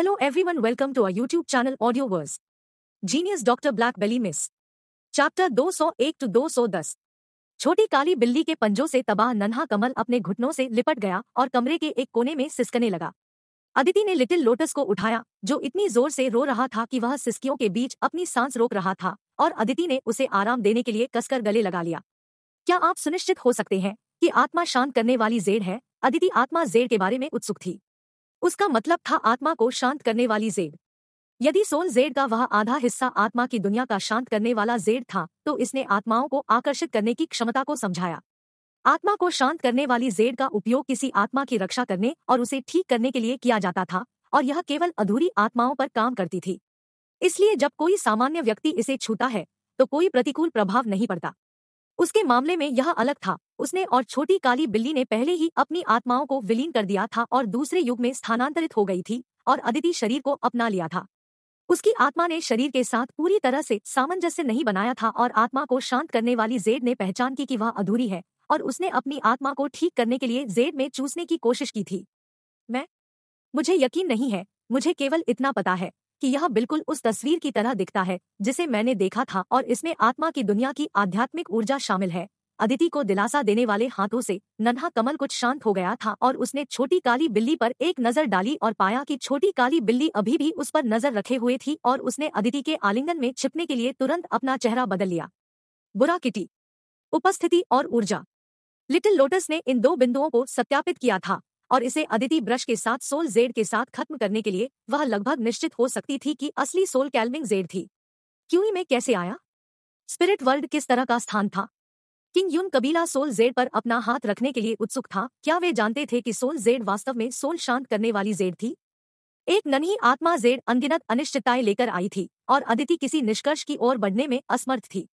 Hello everyone welcome to our YouTube channel Audioverse. Genius Dr. Black Belly Miss. Chapter 201 to 210 छोटी काली बिल्ली के पंजों से तबाह नन्हा कमल अपने घुटनों से लिपट गया और कमरे के एक कोने में सिसकने लगा अदिति ने लिटिल लोटस को उठाया जो इतनी जोर से रो रहा था कि वह सिस्कियों के बीच अपनी सांस रोक रहा था और अदिति ने उसे आराम देने के लिए कसकर गले लगा लिया क्या आप सुनिश्चित हो सकते हैं कि आत्मा शांत करने वाली जेड है अदिति आत्मा जेड के बारे में उत्सुक थी उसका मतलब था आत्मा को शांत करने वाली जेड यदि सोल जेड का वह आधा हिस्सा आत्मा की दुनिया का शांत करने वाला जेड था तो इसने आत्माओं को आकर्षित करने की क्षमता को समझाया आत्मा को शांत करने वाली जेड का उपयोग किसी आत्मा की रक्षा करने और उसे ठीक करने के लिए किया जाता था और यह केवल अधूरी आत्माओं पर काम करती थी इसलिए जब कोई सामान्य व्यक्ति इसे छूता है तो कोई प्रतिकूल प्रभाव नहीं पड़ता उसके मामले में यह अलग था उसने और छोटी काली बिल्ली ने पहले ही अपनी आत्माओं को विलीन कर दिया था और दूसरे युग में स्थानांतरित हो गई थी और अदिति शरीर को अपना लिया था उसकी आत्मा ने शरीर के साथ पूरी तरह से सामंजस्य नहीं बनाया था और आत्मा को शांत करने वाली जेड ने पहचान की कि वह अधूरी है और उसने अपनी आत्मा को ठीक करने के लिए जेड में चूसने की कोशिश की थी मैं मुझे यकीन नहीं है मुझे केवल इतना पता है कि यह बिल्कुल उस तस्वीर की तरह दिखता है जिसे मैंने देखा था और इसमें आत्मा की दुनिया की आध्यात्मिक ऊर्जा शामिल है अदिति को दिलासा देने वाले हाथों से नन्हा कमल कुछ शांत हो गया था और उसने छोटी काली बिल्ली पर एक नजर डाली और पाया कि छोटी काली बिल्ली अभी भी उस पर नजर रखे हुए थी और उसने अदिति के आलिंगन में छिपने के लिए तुरंत अपना चेहरा बदल लिया बुरा किटी उपस्थिति और ऊर्जा लिटिल लोटस ने इन दो बिंदुओं को सत्यापित किया था और इसे अदिति ब्रश के साथ सोल जेड के साथ खत्म करने के लिए वह लगभग निश्चित हो सकती थी कि असली सोल कैल्विंग जेड थी क्यों ही में कैसे आया स्पिरिट वर्ल्ड किस तरह का स्थान था किंग यून कबीला सोल जेड पर अपना हाथ रखने के लिए उत्सुक था क्या वे जानते थे कि सोल जेड वास्तव में सोल शांत करने वाली जेड थी एक नन्ही आत्मा जेड अनगिनत अनिश्चितताएं लेकर आई थी और अदिति किसी निष्कर्ष की ओर बढ़ने में असमर्थ थी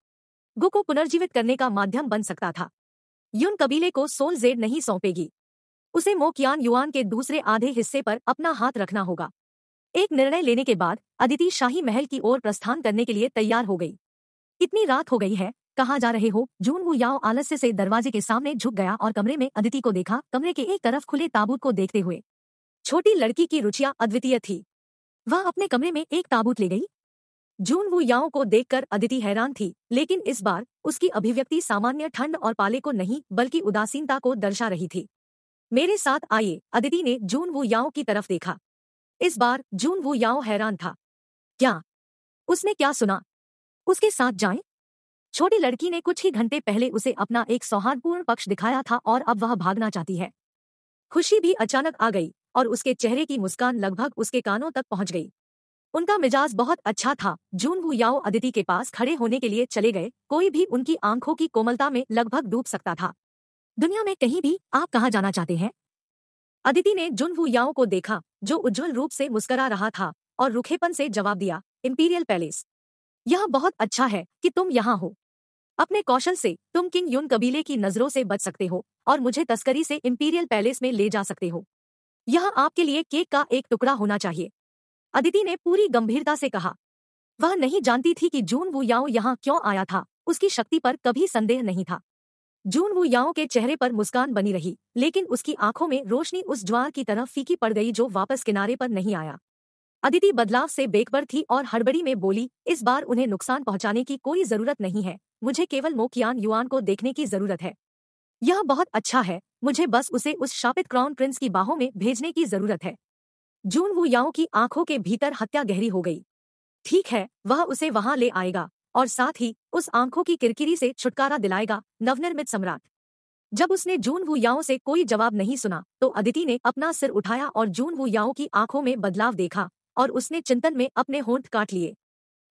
गु को पुनर्जीवित करने का माध्यम बन सकता था यून कबीले को सोल जेड नहीं सौंपेगी उसे मोकियान युआन के दूसरे आधे हिस्से पर अपना हाथ रखना होगा एक निर्णय लेने के बाद अदिति शाही महल की ओर प्रस्थान करने के लिए तैयार हो गई इतनी रात हो गई है कहाँ जा रहे हो जून वो याओ आलस्य से दरवाजे के सामने झुक गया और कमरे में अदिति को देखा कमरे के एक तरफ खुले ताबूत को देखते हुए छोटी लड़की की रुचियां अद्वितीय थी वह अपने कमरे में एक ताबूत ले गई जून वो याओ को देखकर अदिति हैरान थी लेकिन इस बार उसकी अभिव्यक्ति सामान्य ठंड और पाले को नहीं बल्कि उदासीनता को दर्शा रही थी मेरे साथ आइए अदिति ने जून वो याओ की तरफ देखा इस बार जून वो याओ हैरान था क्या उसने क्या सुना उसके साथ जाएं छोटी लड़की ने कुछ ही घंटे पहले उसे अपना एक सौहार्दपूर्ण पक्ष दिखाया था और अब वह भागना चाहती है खुशी भी अचानक आ गई और उसके चेहरे की मुस्कान लगभग उसके कानों तक पहुंच गई उनका मिजाज बहुत अच्छा था जून याओ अदिति के पास खड़े होने के लिए चले गए कोई भी उनकी आंखों की कोमलता में लगभग डूब सकता था दुनिया में कहीं भी आप कहाँ जाना चाहते हैं अदिति ने जुन याओ को देखा जो उज्जवल रूप से मुस्करा रहा था और रुखेपन से जवाब दिया इम्पीरियल पैलेस यह बहुत अच्छा है कि तुम यहाँ हो अपने कौशल से तुम किंग यून कबीले की नजरों से बच सकते हो और मुझे तस्करी से इंपीरियल पैलेस में ले जा सकते हो यह आपके लिए केक का एक टुकड़ा होना चाहिए अदिति ने पूरी गंभीरता से कहा वह नहीं जानती थी कि जून वु याओ यहाँ क्यों आया था उसकी शक्ति पर कभी संदेह नहीं था जून वु याओ के चेहरे पर मुस्कान बनी रही लेकिन उसकी आंखों में रोशनी उस ज्वार की तरह फीकी पड़ गई जो वापस किनारे पर नहीं आया अदिति बदलाव से बेखबर थी और हड़बड़ी में बोली इस बार उन्हें नुकसान पहुंचाने की कोई जरूरत नहीं है मुझे केवल मोकियान युआन को देखने की जरूरत है यह बहुत अच्छा है मुझे बस उसे उस शापित क्राउन प्रिंस की बाहों में भेजने की जरूरत है जून वु याओ की आंखों के भीतर हत्या गहरी हो गई ठीक है वह उसे वहां ले आएगा और साथ ही उस आंखों की किरकिरी से छुटकारा दिलाएगा नवनिर्मित सम्राट जब उसने जून वु याओ से कोई जवाब नहीं सुना तो अदिति ने अपना सिर उठाया और जून वु याओ की आंखों में बदलाव देखा और उसने चिंतन में अपने होंठ काट लिए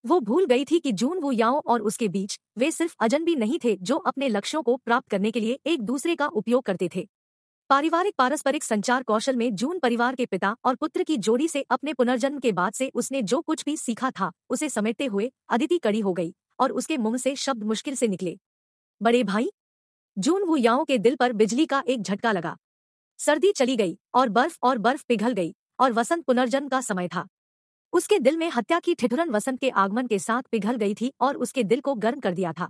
वो भूल गई थी कि जून वो याओ और उसके बीच वे सिर्फ अजनबी नहीं थे जो अपने लक्ष्यों को प्राप्त करने के लिए एक दूसरे का उपयोग करते थे पारिवारिक पारस्परिक संचार कौशल में जून परिवार के पिता और पुत्र की जोड़ी से अपने पुनर्जन्म के बाद से उसने जो कुछ भी सीखा था उसे समेटते हुए अदिति कड़ी हो गई और उसके मुंह से शब्द मुश्किल से निकले बड़े भाई जून वो याओ के दिल पर बिजली का एक झटका लगा सर्दी चली गई और बर्फ और बर्फ पिघल गई और वसंत पुनर्जन्म का समय था उसके दिल में हत्या की ठिठुरन वसंत के आगमन के साथ पिघल गई थी और उसके दिल को गर्म कर दिया था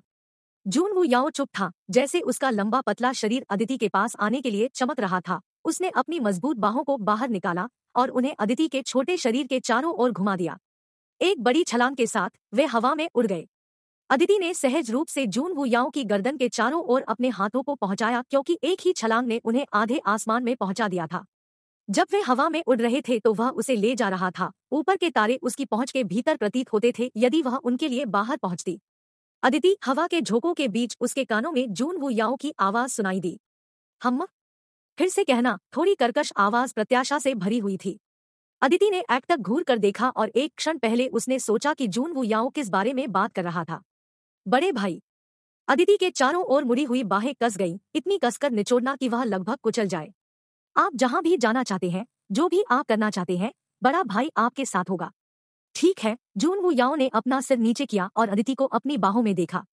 जून वो याओ चुप था जैसे उसका लंबा पतला शरीर अदिति के पास आने के लिए चमक रहा था उसने अपनी मजबूत बाहों को बाहर निकाला और उन्हें अदिति के छोटे शरीर के चारों ओर घुमा दिया एक बड़ी छलांग के साथ वे हवा में उड़ गए अदिति ने सहज रूप से जून वुयाओ की गर्दन के चारों ओर अपने हाथों को पहुंचाया क्योंकि एक ही छलांग ने उन्हें आधे आसमान में पहुंचा दिया था जब वे हवा में उड़ रहे थे तो वह उसे ले जा रहा था ऊपर के तारे उसकी पहुंच के भीतर प्रतीत होते थे यदि वह उनके लिए बाहर पहुंचती अदिति हवा के झोंकों के बीच उसके कानों में जून वु याओ की आवाज सुनाई दी हम फिर से कहना थोड़ी कर्कश आवाज प्रत्याशा से भरी हुई थी अदिति ने एक तक घूर कर देखा और एक क्षण पहले उसने सोचा कि जून वु याओ किस बारे में बात कर रहा था बड़े भाई अदिति के चारों ओर मुड़ी हुई बाहें कस गई इतनी कसकर निचोड़ना कि वह लगभग कुचल जाए आप जहां भी जाना चाहते हैं जो भी आप करना चाहते हैं बड़ा भाई आपके साथ होगा ठीक है जून याओ ने अपना सिर नीचे किया और अदिति को अपनी बाहों में देखा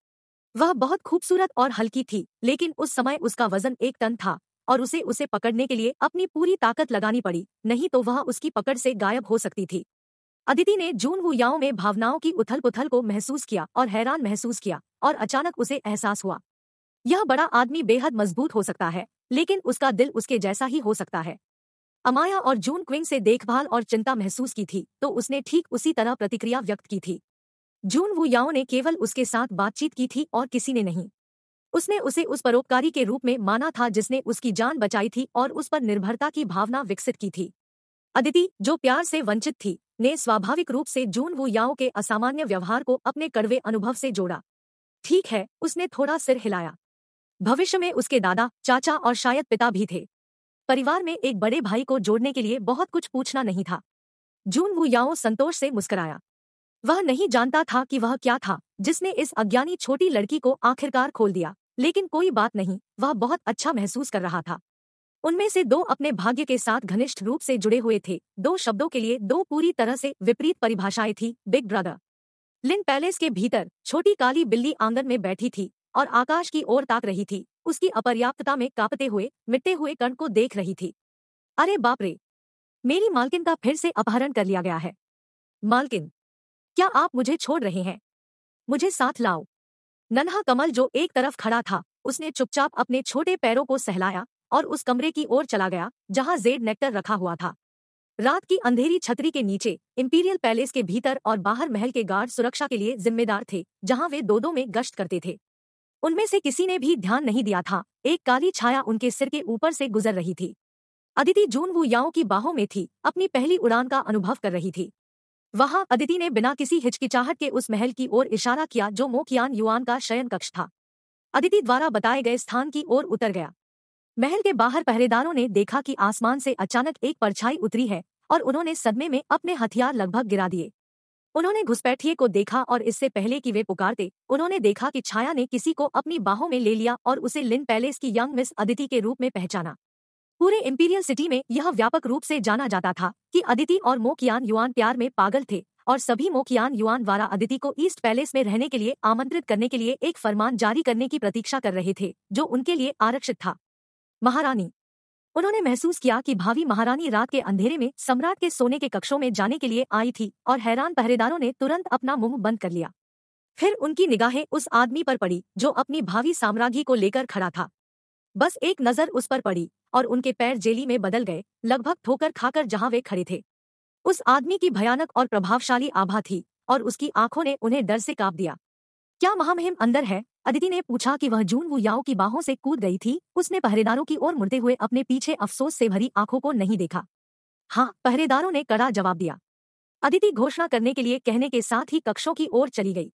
वह बहुत खूबसूरत और हल्की थी लेकिन उस समय उसका वजन एक टन था और उसे उसे पकड़ने के लिए अपनी पूरी ताकत लगानी पड़ी नहीं तो वह उसकी पकड़ से गायब हो सकती थी अदिति ने जून याओ में भावनाओं की उथल पुथल को महसूस किया और हैरान महसूस किया और अचानक उसे एहसास हुआ यह बड़ा आदमी बेहद मजबूत हो सकता है लेकिन उसका दिल उसके जैसा ही हो सकता है अमाया और जून क्विंग से देखभाल और चिंता महसूस की थी तो उसने ठीक उसी तरह प्रतिक्रिया व्यक्त की थी जून वु याओ ने केवल उसके साथ बातचीत की थी और किसी ने नहीं उसने उसे उस परोपकारी के रूप में माना था जिसने उसकी जान बचाई थी और उस पर निर्भरता की भावना विकसित की थी अदिति जो प्यार से वंचित थी ने स्वाभाविक रूप से जून वु याओ के असामान्य व्यवहार को अपने कड़वे अनुभव से जोड़ा ठीक है उसने थोड़ा सिर हिलाया भविष्य में उसके दादा चाचा और शायद पिता भी थे परिवार में एक बड़े भाई को जोड़ने के लिए बहुत कुछ पूछना नहीं था जून याओ संतोष से मुस्कराया वह नहीं जानता था कि वह क्या था जिसने इस अज्ञानी छोटी लड़की को आखिरकार खोल दिया लेकिन कोई बात नहीं वह बहुत अच्छा महसूस कर रहा था उनमें से दो अपने भाग्य के साथ घनिष्ठ रूप से जुड़े हुए थे दो शब्दों के लिए दो पूरी तरह से विपरीत परिभाषाएं थी बिग ब्रदर लिन पैलेस के भीतर छोटी काली बिल्ली आंगन में बैठी थी और आकाश की ओर ताक रही थी उसकी अपर्याप्तता में कांपते हुए मिटते हुए कण को देख रही थी अरे बाप रे मेरी मालकिन का फिर से अपहरण कर लिया गया है मालकिन क्या आप मुझे छोड़ रहे हैं मुझे साथ लाओ नन्हा कमल जो एक तरफ खड़ा था उसने चुपचाप अपने छोटे पैरों को सहलाया और उस कमरे की ओर चला गया जहां जेड नेक्टर रखा हुआ था रात की अंधेरी छतरी के नीचे इंपीरियल पैलेस के भीतर और बाहर महल के गार्ड सुरक्षा के लिए जिम्मेदार थे जहां वे दो दो में गश्त करते थे उनमें से किसी ने भी ध्यान नहीं दिया था एक काली छाया उनके सिर के ऊपर से गुजर रही थी अदिति जून याओ की बाहों में थी अपनी पहली उड़ान का अनुभव कर रही थी वहां अदिति ने बिना किसी हिचकिचाहट के उस महल की ओर इशारा किया जो मोकियान युआन का शयन कक्ष था अदिति द्वारा बताए गए स्थान की ओर उतर गया महल के बाहर पहरेदारों ने देखा कि आसमान से अचानक एक परछाई उतरी है और उन्होंने सदमे में अपने हथियार लगभग गिरा दिए उन्होंने घुसपैठिए को देखा और इससे पहले कि वे पुकारते उन्होंने देखा कि छाया ने किसी को अपनी बाहों में ले लिया और उसे लिन पैलेस की यंग मिस अदिति के रूप में पहचाना पूरे इंपीरियल सिटी में यह व्यापक रूप से जाना जाता था कि अदिति और मोकियान युवान प्यार में पागल थे और सभी मोकियान युवान वारा अदिति को ईस्ट पैलेस में रहने के लिए आमंत्रित करने के लिए एक फरमान जारी करने की प्रतीक्षा कर रहे थे जो उनके लिए आरक्षित था महारानी उन्होंने महसूस किया कि भावी महारानी रात के अंधेरे में सम्राट के सोने के कक्षों में जाने के लिए आई थी और हैरान पहरेदारों ने तुरंत अपना मुंह बंद कर लिया फिर उनकी निगाहें उस आदमी पर पड़ी जो अपनी भावी साम्राज्ञी को लेकर खड़ा था बस एक नजर उस पर पड़ी और उनके पैर जेली में बदल गए लगभग ठोकर खाकर जहां वे खड़े थे उस आदमी की भयानक और प्रभावशाली आभा थी और उसकी आंखों ने उन्हें डर से कांप दिया क्या महामहिम अंदर है अदिति ने पूछा कि वह जून वु याओ की बाहों से कूद गई थी उसने पहरेदारों की ओर मुड़ते हुए अपने पीछे अफसोस से भरी आंखों को नहीं देखा हाँ पहरेदारों ने कड़ा जवाब दिया अदिति घोषणा करने के लिए कहने के साथ ही कक्षों की ओर चली गई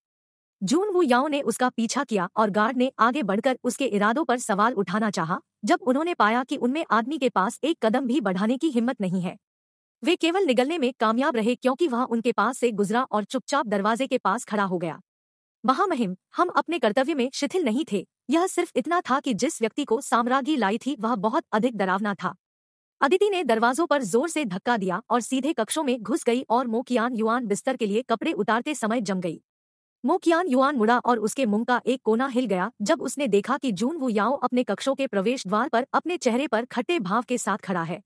जून वु याओ ने उसका पीछा किया और गार्ड ने आगे बढ़कर उसके इरादों पर सवाल उठाना चाह जब उन्होंने पाया कि उनमें आदमी के पास एक कदम भी बढ़ाने की हिम्मत नहीं है वे केवल निगलने में कामयाब रहे क्योंकि वह उनके पास से गुजरा और चुपचाप दरवाजे के पास खड़ा हो गया महामहिम हम अपने कर्तव्य में शिथिल नहीं थे यह सिर्फ इतना था कि जिस व्यक्ति को साम्राज्ञी लाई थी वह बहुत अधिक डरावना था अदिति ने दरवाजों पर जोर से धक्का दिया और सीधे कक्षों में घुस गई और मोकियान युआन बिस्तर के लिए कपड़े उतारते समय जम गई मोकियान युआन मुड़ा और उसके मुंह का एक कोना हिल गया जब उसने देखा कि जून वो याओ अपने कक्षों के प्रवेश द्वार पर अपने चेहरे पर खट्टे भाव के साथ खड़ा है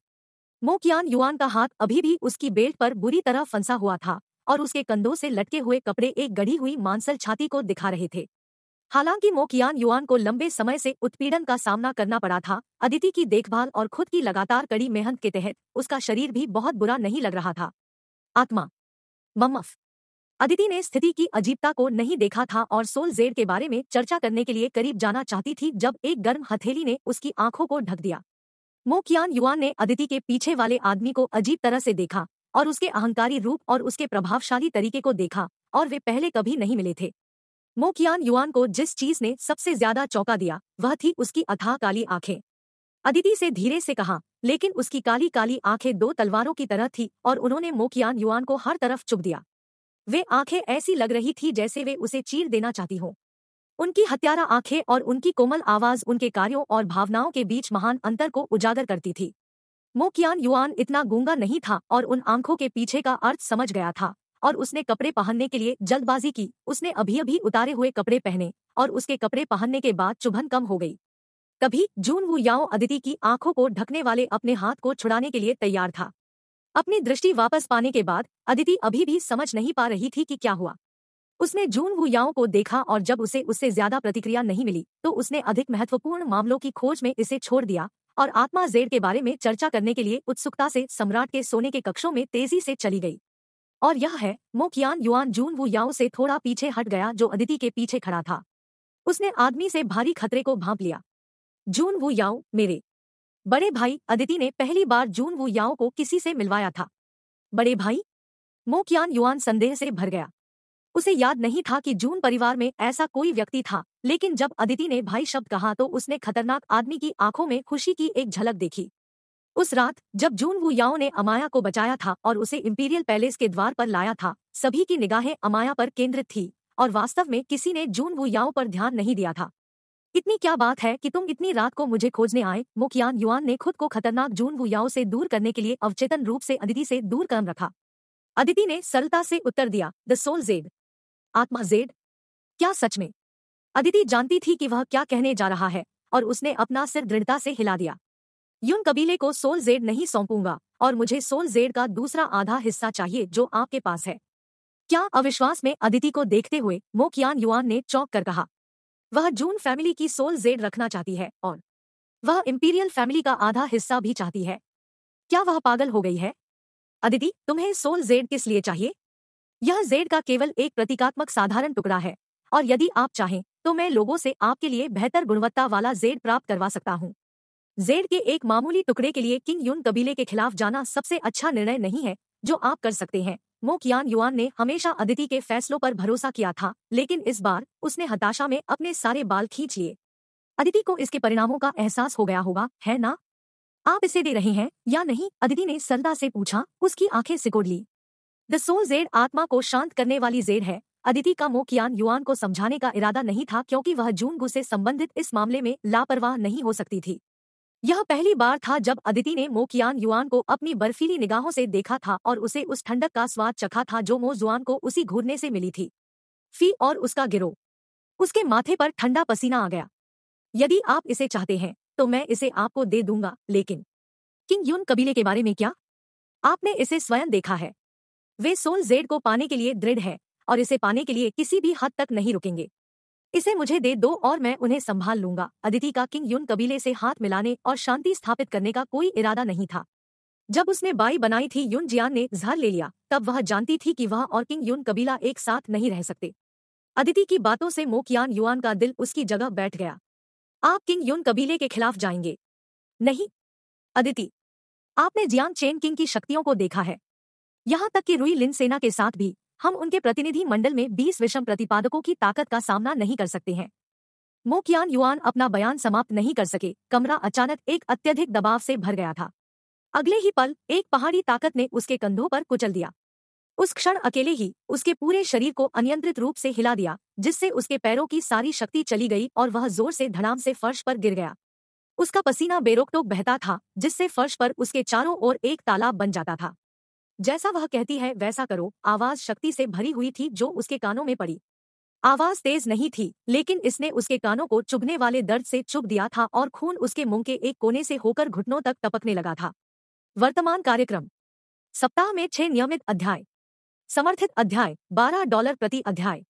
मोकियान युआन का हाथ अभी भी उसकी बेल्ट पर बुरी तरह फंसा हुआ था और उसके कंधों से लटके हुए कपड़े एक गढ़ी हुई मांसल छाती को दिखा रहे थे हालांकि मोकियान युआन को लंबे समय से उत्पीड़न का सामना करना पड़ा था अदिति की देखभाल और खुद की लगातार कड़ी मेहनत के तहत उसका शरीर भी बहुत बुरा नहीं लग रहा था आत्मा मम्मफ अदिति ने स्थिति की अजीबता को नहीं देखा था और सोल जेड के बारे में चर्चा करने के लिए करीब जाना चाहती थी जब एक गर्म हथेली ने उसकी आंखों को ढक दिया मोकियान युआन ने अदिति के पीछे वाले आदमी को अजीब तरह से देखा और उसके अहंकारी रूप और उसके प्रभावशाली तरीके को देखा और वे पहले कभी नहीं मिले थे मोकियान युआन को जिस चीज ने सबसे ज्यादा चौंका दिया वह थी उसकी अथाह काली आंखें अदिति से धीरे से कहा लेकिन उसकी काली काली आंखें दो तलवारों की तरह थी और उन्होंने मोकियान युआन को हर तरफ चुप दिया वे आंखें ऐसी लग रही थी जैसे वे उसे चीर देना चाहती हो उनकी हत्यारा आंखें और उनकी कोमल आवाज उनके कार्यों और भावनाओं के बीच महान अंतर को उजागर करती थी मोकियान युआन इतना गूंगा नहीं था और उन आंखों के पीछे का अर्थ समझ गया था और उसने कपड़े पहनने के लिए जल्दबाजी की उसने अभी अभी उतारे हुए कपड़े पहने और उसके कपड़े पहनने के बाद चुभन कम हो गई तभी जून वु याओ अदिति की आंखों को ढकने वाले अपने हाथ को छुड़ाने के लिए तैयार था अपनी दृष्टि वापस पाने के बाद अदिति अभी भी समझ नहीं पा रही थी कि क्या हुआ उसने जून वु याओ को देखा और जब उसे उससे ज्यादा प्रतिक्रिया नहीं मिली तो उसने अधिक महत्वपूर्ण मामलों की खोज में इसे छोड़ दिया और आत्मा जेड के बारे में चर्चा करने के लिए उत्सुकता से सम्राट के सोने के कक्षों में तेजी से चली गई और यह है मोकियान युआन जून वु याओ से थोड़ा पीछे हट गया जो अदिति के पीछे खड़ा था उसने आदमी से भारी खतरे को भांप लिया जून वु याओ मेरे बड़े भाई अदिति ने पहली बार जून वु याओ को किसी से मिलवाया था बड़े भाई मोकियान युआन संदेह से भर गया उसे याद नहीं था कि जून परिवार में ऐसा कोई व्यक्ति था लेकिन जब अदिति ने भाई शब्द कहा तो उसने खतरनाक आदमी की आंखों में खुशी की एक झलक देखी उस रात जब जून वु याओ ने अमाया को बचाया था और उसे इंपीरियल पैलेस के द्वार पर लाया था सभी की निगाहें अमाया पर केंद्रित थी और वास्तव में किसी ने जून वु याओ पर ध्यान नहीं दिया था इतनी क्या बात है कि तुम इतनी रात को मुझे खोजने आए मुखयान युआन ने खुद को खतरनाक जून वु याओ से दूर करने के लिए अवचेतन रूप से अदिति से दूर कम रखा अदिति ने सरलता से उत्तर दिया द सोल जेड आत्मा जेड क्या सच में अदिति जानती थी कि वह क्या कहने जा रहा है और उसने अपना सिर दृढ़ता से हिला दिया यून कबीले को सोल जेड नहीं सौंपूंगा और मुझे सोल जेड का दूसरा आधा हिस्सा चाहिए जो आपके पास है क्या अविश्वास में अदिति को देखते हुए मोकियान युआन ने चौंक कर कहा वह जून फैमिली की सोल जेड रखना चाहती है और वह इंपीरियल फैमिली का आधा हिस्सा भी चाहती है क्या वह पागल हो गई है अदिति तुम्हें सोल जेड किस लिए चाहिए यह जेड का केवल एक प्रतीकात्मक साधारण टुकड़ा है और यदि आप चाहें तो मैं लोगों से आपके लिए बेहतर गुणवत्ता वाला जेड प्राप्त करवा सकता हूँ जेड के एक मामूली टुकड़े के लिए किंग यून कबीले के खिलाफ जाना सबसे अच्छा निर्णय नहीं है जो आप कर सकते हैं मोकियान युआन ने हमेशा अदिति के फैसलों पर भरोसा किया था लेकिन इस बार उसने हताशा में अपने सारे बाल खींच लिए अदिति को इसके परिणामों का एहसास हो गया होगा है ना आप इसे दे रहे हैं या नहीं अदिति ने सरदा से पूछा उसकी आंखें सिकोड़ ली द सोल जेड आत्मा को शांत करने वाली जेड है अदिति का मोकियान कियान युआन को समझाने का इरादा नहीं था क्योंकि वह जूनगु से संबंधित इस मामले में लापरवाह नहीं हो सकती थी यह पहली बार था जब अदिति ने मोकियान युआन को अपनी बर्फीली निगाहों से देखा था और उसे उस ठंडक का स्वाद चखा था जो मोजुआन जुआन को उसी घूरने से मिली थी फी और उसका गिरो उसके माथे पर ठंडा पसीना आ गया यदि आप इसे चाहते हैं तो मैं इसे आपको दे दूंगा लेकिन किंग यून कबीले के बारे में क्या आपने इसे स्वयं देखा है वे सोल जेड को पाने के लिए दृढ़ है और इसे पाने के लिए किसी भी हद तक नहीं रुकेंगे इसे मुझे दे दो और मैं उन्हें संभाल लूंगा अदिति का किंग युन कबीले से हाथ मिलाने और शांति स्थापित करने का कोई इरादा नहीं था जब उसने बाई बनाई थी युन जियान ने जहर ले लिया तब वह जानती थी कि वह और किंग युन कबीला एक साथ नहीं रह सकते अदिति की बातों से मोकियान युआन का दिल उसकी जगह बैठ गया आप किंग युन कबीले के खिलाफ जाएंगे नहीं अदिति आपने जियान चेन किंग की शक्तियों को देखा है यहाँ तक कि रुई लिन सेना के साथ भी हम उनके प्रतिनिधि मंडल में 20 विषम प्रतिपादकों की ताकत का सामना नहीं कर सकते हैं मोकियान युआन अपना बयान समाप्त नहीं कर सके कमरा अचानक एक अत्यधिक दबाव से भर गया था अगले ही पल एक पहाड़ी ताकत ने उसके कंधों पर कुचल दिया उस क्षण अकेले ही उसके पूरे शरीर को अनियंत्रित रूप से हिला दिया जिससे उसके पैरों की सारी शक्ति चली गई और वह जोर से धड़ाम से फर्श पर गिर गया उसका पसीना बेरोकटोक बहता था जिससे फर्श पर उसके चारों ओर एक तालाब बन जाता था जैसा वह कहती है वैसा करो आवाज शक्ति से भरी हुई थी जो उसके कानों में पड़ी आवाज तेज नहीं थी लेकिन इसने उसके कानों को चुभने वाले दर्द से चुभ दिया था और खून उसके मुंह के एक कोने से होकर घुटनों तक टपकने लगा था वर्तमान कार्यक्रम सप्ताह में छह नियमित अध्याय समर्थित अध्याय बारह डॉलर प्रति अध्याय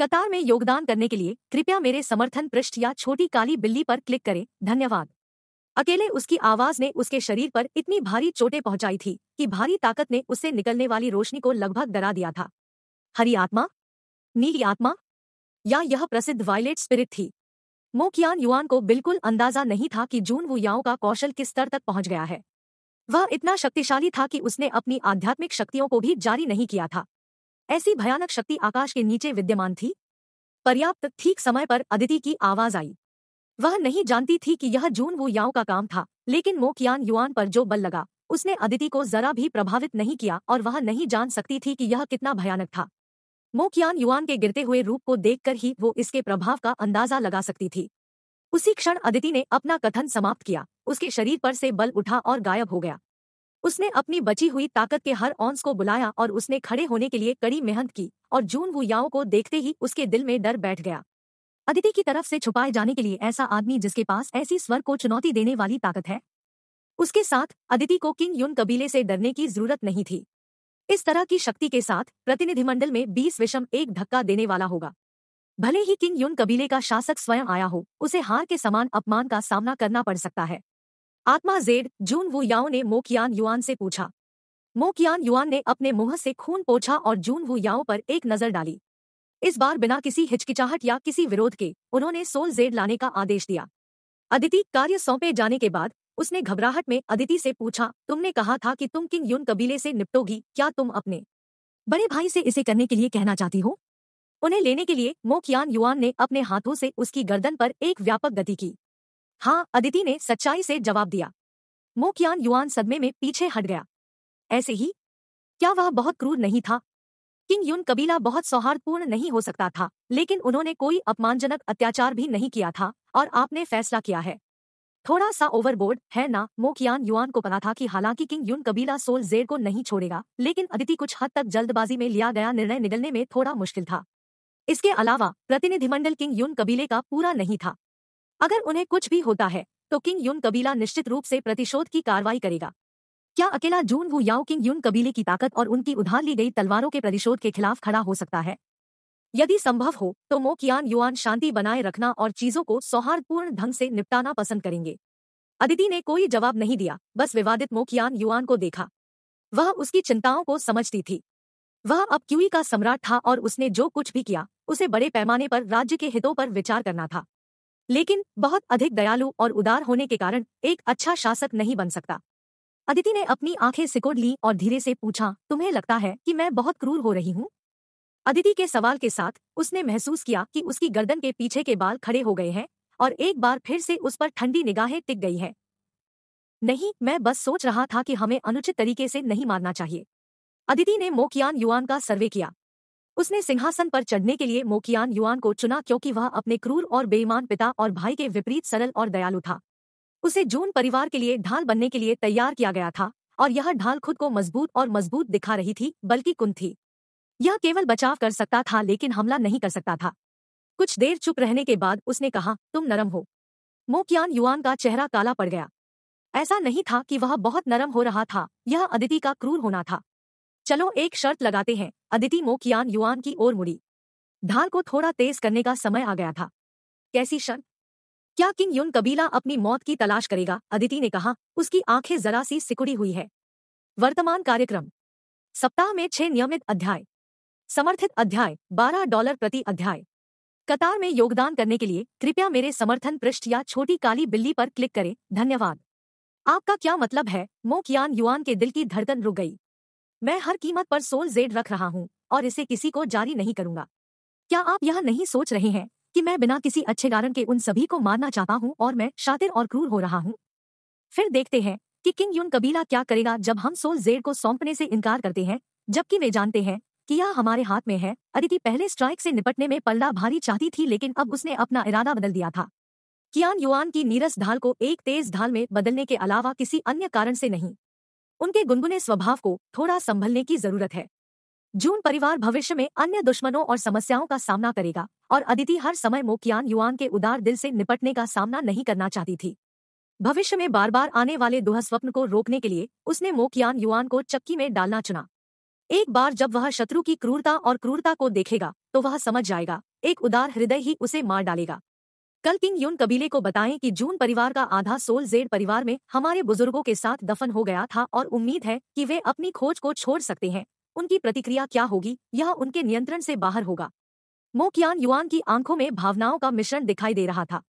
कतार में योगदान करने के लिए कृपया मेरे समर्थन पृष्ठ या छोटी काली बिल्ली पर क्लिक करें धन्यवाद अकेले उसकी आवाज ने उसके शरीर पर इतनी भारी चोटें पहुंचाई थी कि भारी ताकत ने उससे निकलने वाली रोशनी को लगभग डरा दिया था हरी आत्मा नीली आत्मा या यह प्रसिद्ध वायलेट स्पिरिट थी मोकियान युआन को बिल्कुल अंदाजा नहीं था कि जून वुयाओ का कौशल किस स्तर तक पहुंच गया है वह इतना शक्तिशाली था कि उसने अपनी आध्यात्मिक शक्तियों को भी जारी नहीं किया था ऐसी भयानक शक्ति आकाश के नीचे विद्यमान थी पर्याप्त ठीक समय पर अदिति की आवाज आई वह नहीं जानती थी कि यह जून वो याओ का काम था लेकिन मोकयान युआन पर जो बल लगा उसने अदिति को जरा भी प्रभावित नहीं किया और वह नहीं जान सकती थी कि यह कितना भयानक था मोकयान युआन के गिरते हुए रूप को देखकर ही वो इसके प्रभाव का अंदाजा लगा सकती थी उसी क्षण अदिति ने अपना कथन समाप्त किया उसके शरीर पर से बल उठा और गायब हो गया उसने अपनी बची हुई ताकत के हर औंस को बुलाया और उसने खड़े होने के लिए कड़ी मेहनत की और जून याओ को देखते ही उसके दिल में डर बैठ गया अदिति की तरफ से छुपाए जाने के लिए ऐसा आदमी जिसके पास ऐसी स्वर को चुनौती देने वाली ताकत है उसके साथ अदिति को किंग युन कबीले से डरने की जरूरत नहीं थी इस तरह की शक्ति के साथ प्रतिनिधिमंडल में बीस विषम एक धक्का देने वाला होगा भले ही किंग युन कबीले का शासक स्वयं आया हो उसे हार के समान अपमान का सामना करना पड़ सकता है आत्मा जेड जून वु याओ ने मोकियान युआन से पूछा मोकियान युआन ने अपने मुंह से खून पोछा और जून वु याओ पर एक नजर डाली इस बार बिना किसी हिचकिचाहट या किसी विरोध के उन्होंने सोल जेड लाने का आदेश दिया अदिति कार्य सौंपे जाने के बाद उसने घबराहट में अदिति से पूछा तुमने कहा था कि तुम किंग यून कबीले से निपटोगी क्या तुम अपने बड़े भाई से इसे करने के लिए कहना चाहती हो उन्हें लेने के लिए मोकयान युआन ने अपने हाथों से उसकी गर्दन पर एक व्यापक गति की हाँ अदिति ने सच्चाई से जवाब दिया मोकयान युआन सदमे में पीछे हट गया ऐसे ही क्या वह बहुत क्रूर नहीं था किंग युन कबीला बहुत सौहार्दपूर्ण नहीं हो सकता था लेकिन उन्होंने कोई अपमानजनक अत्याचार भी नहीं किया था और आपने फैसला किया है थोड़ा सा ओवरबोर्ड है ना मोकियान युआन को पता था कि हालांकि किंग युन कबीला सोल जेर को नहीं छोड़ेगा लेकिन अदिति कुछ हद तक जल्दबाजी में लिया गया निर्णय निगलने में थोड़ा मुश्किल था इसके अलावा प्रतिनिधिमंडल किंग युन कबीले का पूरा नहीं था अगर उन्हें कुछ भी होता है तो किंग यून कबीला निश्चित रूप से प्रतिशोध की कार्रवाई करेगा क्या अकेला जून वू याओ किंग यून कबीले की ताकत और उनकी उधार ली गई तलवारों के प्रतिशोध के खिलाफ खड़ा हो सकता है यदि संभव हो तो मोकियान युआन शांति बनाए रखना और चीजों को सौहार्दपूर्ण ढंग से निपटाना पसंद करेंगे अदिति ने कोई जवाब नहीं दिया बस विवादित मोकियान युआन को देखा वह उसकी चिंताओं को समझती थी वह अब क्यूई का सम्राट था और उसने जो कुछ भी किया उसे बड़े पैमाने पर राज्य के हितों पर विचार करना था लेकिन बहुत अधिक दयालु और उदार होने के कारण एक अच्छा शासक नहीं बन सकता अदिति ने अपनी आंखें सिकोड़ ली और धीरे से पूछा तुम्हें लगता है कि मैं बहुत क्रूर हो रही हूँ अदिति के सवाल के साथ उसने महसूस किया कि उसकी गर्दन के पीछे के बाल खड़े हो गए हैं और एक बार फिर से उस पर ठंडी निगाहें टिक गई हैं नहीं मैं बस सोच रहा था कि हमें अनुचित तरीके से नहीं मारना चाहिए अदिति ने मोकियान युआन का सर्वे किया उसने सिंहासन पर चढ़ने के लिए मोकियान युआन को चुना क्योंकि वह अपने क्रूर और बेईमान पिता और भाई के विपरीत सरल और दयालु था उसे जून परिवार के लिए ढाल बनने के लिए तैयार किया गया था और यह ढाल खुद को मजबूत और मजबूत दिखा रही थी बल्कि कुंद थी यह केवल बचाव कर सकता था लेकिन हमला नहीं कर सकता था कुछ देर चुप रहने के बाद उसने कहा तुम नरम हो मोकियान युआन का चेहरा काला पड़ गया ऐसा नहीं था कि वह बहुत नरम हो रहा था यह अदिति का क्रूर होना था चलो एक शर्त लगाते हैं अदिति मोकियान युआन की ओर मुड़ी ढाल को थोड़ा तेज करने का समय आ गया था कैसी शर्त क्या किंग युन कबीला अपनी मौत की तलाश करेगा अदिति ने कहा उसकी आंखें जरा सी सिकुड़ी हुई है वर्तमान कार्यक्रम सप्ताह में छह नियमित अध्याय समर्थित अध्याय बारह डॉलर प्रति अध्याय कतार में योगदान करने के लिए कृपया मेरे समर्थन पृष्ठ या छोटी काली बिल्ली पर क्लिक करें धन्यवाद आपका क्या मतलब है मोकयान युआन के दिल की धड़कन रुक गई मैं हर कीमत पर सोल जेड रख रहा हूँ और इसे किसी को जारी नहीं करूंगा क्या आप यह नहीं सोच रहे हैं कि मैं बिना किसी अच्छे कारण के उन सभी को मारना चाहता हूँ और मैं शातिर और क्रूर हो रहा हूँ फिर देखते हैं कि किंग यून कबीला क्या करेगा जब हम सोल जेड को सौंपने से इनकार करते हैं जबकि वे जानते हैं कि यह हमारे हाथ में है अदिति पहले स्ट्राइक से निपटने में पल्ला भारी चाहती थी लेकिन अब उसने अपना इरादा बदल दिया था कियान युआन की नीरस ढाल को एक तेज ढाल में बदलने के अलावा किसी अन्य कारण से नहीं उनके गुनगुने स्वभाव को थोड़ा संभलने की जरूरत है जून परिवार भविष्य में अन्य दुश्मनों और समस्याओं का सामना करेगा और अदिति हर समय मोकियान युआन के उदार दिल से निपटने का सामना नहीं करना चाहती थी भविष्य में बार बार आने वाले दुहस्वप्न को रोकने के लिए उसने मोकियान युआन को चक्की में डालना चुना एक बार जब वह शत्रु की क्रूरता और क्रूरता को देखेगा तो वह समझ जाएगा एक उदार हृदय ही उसे मार डालेगा कल किंग यून कबीले को बताएं कि जून परिवार का आधा सोल जेड परिवार में हमारे बुजुर्गों के साथ दफन हो गया था और उम्मीद है कि वे अपनी खोज को छोड़ सकते हैं उनकी प्रतिक्रिया क्या होगी यह उनके नियंत्रण से बाहर होगा मोकियान युआन की आंखों में भावनाओं का मिश्रण दिखाई दे रहा था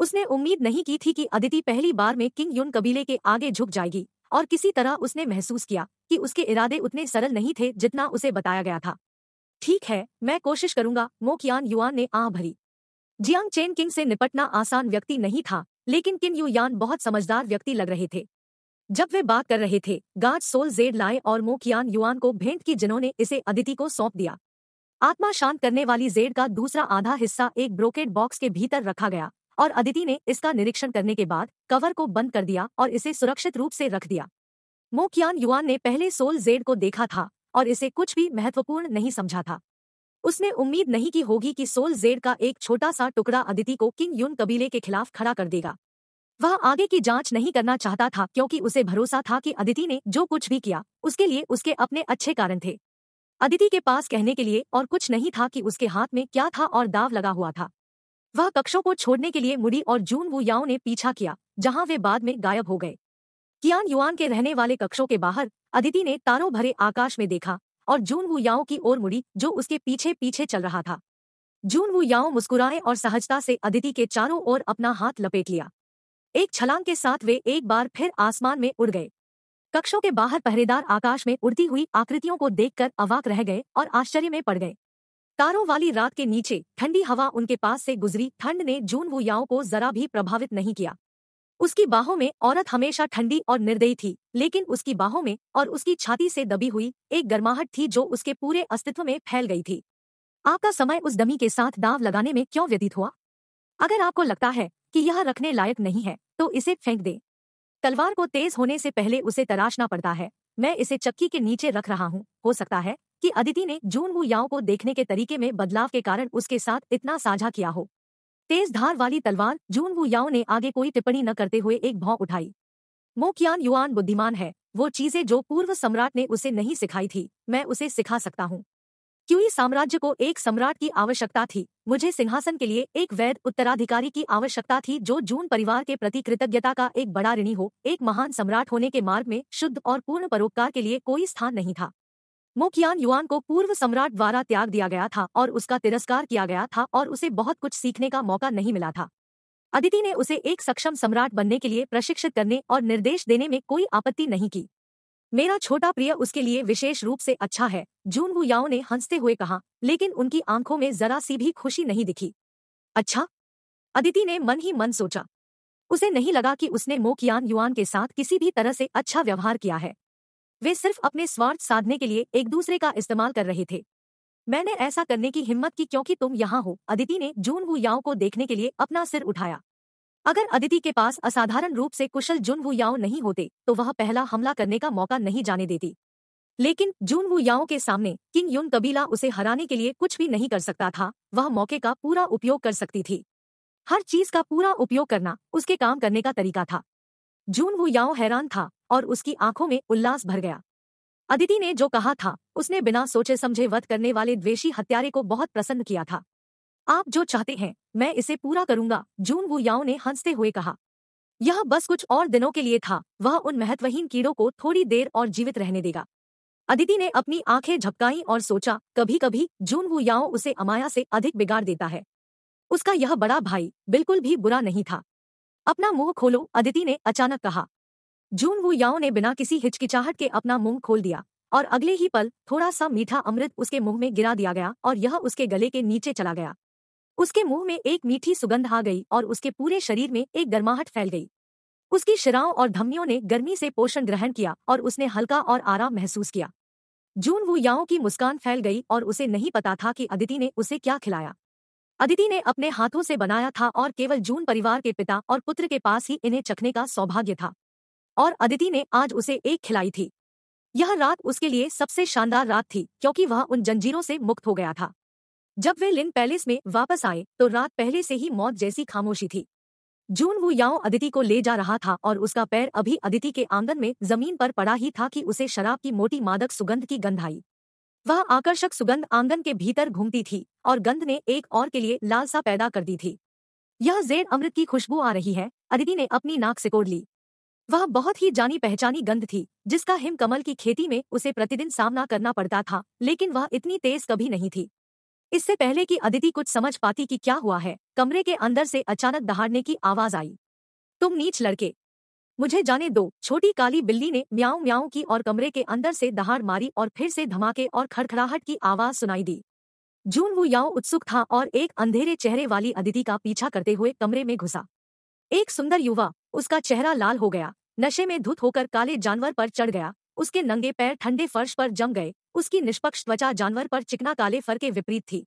उसने उम्मीद नहीं की थी कि अदिति पहली बार में किंग युन कबीले के आगे झुक जाएगी और किसी तरह उसने महसूस किया कि उसके इरादे उतने सरल नहीं थे जितना उसे बताया गया था ठीक है मैं कोशिश करूंगा मोकियान युआन ने आह भरी जियांग चेन किंग से निपटना आसान व्यक्ति नहीं था लेकिन किन यू यान बहुत समझदार व्यक्ति लग रहे थे जब वे बात कर रहे थे गाज सोल जेड लाए और मोकियान युआन को भेंट की जिन्होंने इसे अदिति को सौंप दिया आत्मा शांत करने वाली जेड का दूसरा आधा हिस्सा एक ब्रोकेट बॉक्स के भीतर रखा गया और अदिति ने इसका निरीक्षण करने के बाद कवर को बंद कर दिया और इसे सुरक्षित रूप से रख दिया मोकियान युआन ने पहले सोल जेड को देखा था और इसे कुछ भी महत्वपूर्ण नहीं समझा था उसने उम्मीद नहीं की होगी कि सोल जेड का एक छोटा सा टुकड़ा अदिति को किंग यून कबीले के खिलाफ खड़ा कर देगा वह आगे की जांच नहीं करना चाहता था क्योंकि उसे भरोसा था कि अदिति ने जो कुछ भी किया उसके लिए उसके अपने अच्छे कारण थे अदिति के पास कहने के लिए और कुछ नहीं था कि उसके हाथ में क्या था और दाव लगा हुआ था वह कक्षों को छोड़ने के लिए मुड़ी और जून याओ ने पीछा किया जहां वे बाद में गायब हो गए कियान युआन के रहने वाले कक्षों के बाहर अदिति ने तारों भरे आकाश में देखा और जून याओ की ओर मुड़ी जो उसके पीछे पीछे चल रहा था जून याओ मुस्कुराए और सहजता से अदिति के चारों ओर अपना हाथ लपेट लिया एक छलांग के साथ वे एक बार फिर आसमान में उड़ गए कक्षों के बाहर पहरेदार आकाश में उड़ती हुई आकृतियों को देखकर अवाक रह गए और आश्चर्य में पड़ गए तारों वाली रात के नीचे ठंडी हवा उनके पास से गुजरी ठंड ने जून वुयाओं को जरा भी प्रभावित नहीं किया उसकी बाहों में औरत हमेशा ठंडी और निर्दयी थी लेकिन उसकी बाहों में और उसकी छाती से दबी हुई एक गर्माहट थी जो उसके पूरे अस्तित्व में फैल गई थी आपका समय उस दमी के साथ दाव लगाने में क्यों व्यतीत हुआ अगर आपको लगता है कि यह रखने लायक नहीं है तो इसे फेंक दे तलवार को तेज होने से पहले उसे तराशना पड़ता है मैं इसे चक्की के नीचे रख रहा हूँ हो सकता है कि अदिति ने जून वू याओ को देखने के तरीके में बदलाव के कारण उसके साथ इतना साझा किया हो तेज धार वाली तलवार जून वू याओ ने आगे कोई टिप्पणी न करते हुए एक भाव उठाई मोकियान युआन बुद्धिमान है वो चीजें जो पूर्व सम्राट ने उसे नहीं सिखाई थी मैं उसे सिखा सकता हूँ क्यूई साम्राज्य को एक सम्राट की आवश्यकता थी मुझे सिंहासन के लिए एक वैध उत्तराधिकारी की आवश्यकता थी जो जून परिवार के प्रति कृतज्ञता का एक बड़ा ऋणी हो एक महान सम्राट होने के मार्ग में शुद्ध और पूर्ण परोपकार के लिए कोई स्थान नहीं था मोकियान युआन को पूर्व सम्राट द्वारा त्याग दिया गया था और उसका तिरस्कार किया गया था और उसे बहुत कुछ सीखने का मौका नहीं मिला था अदिति ने उसे एक सक्षम सम्राट बनने के लिए प्रशिक्षित करने और निर्देश देने में कोई आपत्ति नहीं की मेरा छोटा प्रिय उसके लिए विशेष रूप से अच्छा है जून याओ ने हंसते हुए कहा लेकिन उनकी आंखों में जरा सी भी खुशी नहीं दिखी अच्छा अदिति ने मन ही मन सोचा उसे नहीं लगा कि उसने मोकियान युआन के साथ किसी भी तरह से अच्छा व्यवहार किया है वे सिर्फ अपने स्वार्थ साधने के लिए एक दूसरे का इस्तेमाल कर रहे थे मैंने ऐसा करने की हिम्मत की क्योंकि तुम यहाँ हो अदिति ने जून याओ को देखने के लिए अपना सिर उठाया अगर अदिति के पास असाधारण रूप से कुशल जुन वु याओ नहीं होते तो वह पहला हमला करने का मौका नहीं जाने देती लेकिन जून वु याओ के सामने किंग युन कबीला उसे हराने के लिए कुछ भी नहीं कर सकता था वह मौके का पूरा उपयोग कर सकती थी हर चीज का पूरा उपयोग करना उसके काम करने का तरीका था जून वु याओ हैरान था और उसकी आंखों में उल्लास भर गया अदिति ने जो कहा था उसने बिना सोचे समझे वध करने वाले द्वेषी हत्यारे को बहुत प्रसन्न किया था आप जो चाहते हैं मैं इसे पूरा करूंगा जून वु याओ ने हंसते हुए कहा यह बस कुछ और दिनों के लिए था वह उन महत्वहीन कीड़ों को थोड़ी देर और जीवित रहने देगा अदिति ने अपनी आंखें झपकाई और सोचा कभी कभी जून वु याओ उसे अमाया से अधिक बिगाड़ देता है उसका यह बड़ा भाई बिल्कुल भी बुरा नहीं था अपना मुंह खोलो अदिति ने अचानक कहा जून वो याओ ने बिना किसी हिचकिचाहट के अपना मुंह खोल दिया और अगले ही पल थोड़ा सा मीठा अमृत उसके मुंह में गिरा दिया गया और यह उसके गले के नीचे चला गया उसके मुंह में एक मीठी सुगंध आ गई और उसके पूरे शरीर में एक गर्माहट फैल गई उसकी शराओं और धमनियों ने गर्मी से पोषण ग्रहण किया और उसने हल्का और आराम महसूस किया जून वू याओ की मुस्कान फैल गई और उसे नहीं पता था कि अदिति ने उसे क्या खिलाया अदिति ने अपने हाथों से बनाया था और केवल जून परिवार के पिता और पुत्र के पास ही इन्हें चखने का सौभाग्य था और अदिति ने आज उसे एक खिलाई थी यह रात उसके लिए सबसे शानदार रात थी क्योंकि वह उन जंजीरों से मुक्त हो गया था जब वे लिन पैलेस में वापस आए तो रात पहले से ही मौत जैसी खामोशी थी जून वो याओ अदिति को ले जा रहा था और उसका पैर अभी अदिति के आंगन में जमीन पर पड़ा ही था कि उसे शराब की मोटी मादक सुगंध की गंध आई वह आकर्षक सुगंध आंगन के भीतर घूमती थी और गंध ने एक और के लिए लालसा पैदा कर दी थी यह जेड अमृत की खुशबू आ रही है अदिति ने अपनी नाक सिकोड़ ली वह बहुत ही जानी पहचानी गंध थी जिसका हिमकमल की खेती में उसे प्रतिदिन सामना करना पड़ता था लेकिन वह इतनी तेज कभी नहीं थी इससे पहले कि अदिति कुछ समझ पाती कि क्या हुआ है कमरे के अंदर से अचानक दहाड़ने की आवाज आई तुम नीच लड़के मुझे जाने दो छोटी काली बिल्ली ने म्याऊ म्याऊ की और कमरे के अंदर से दहाड़ मारी और फिर से धमाके और खड़खड़ाहट की आवाज सुनाई दी जून वो याओ उत्सुक था और एक अंधेरे चेहरे वाली अदिति का पीछा करते हुए कमरे में घुसा एक सुंदर युवा उसका चेहरा लाल हो गया नशे में धुत होकर काले जानवर पर चढ़ गया उसके नंगे पैर ठंडे फर्श पर जम गए उसकी निष्पक्ष त्वचा जानवर पर चिकना काले फर के विपरीत थी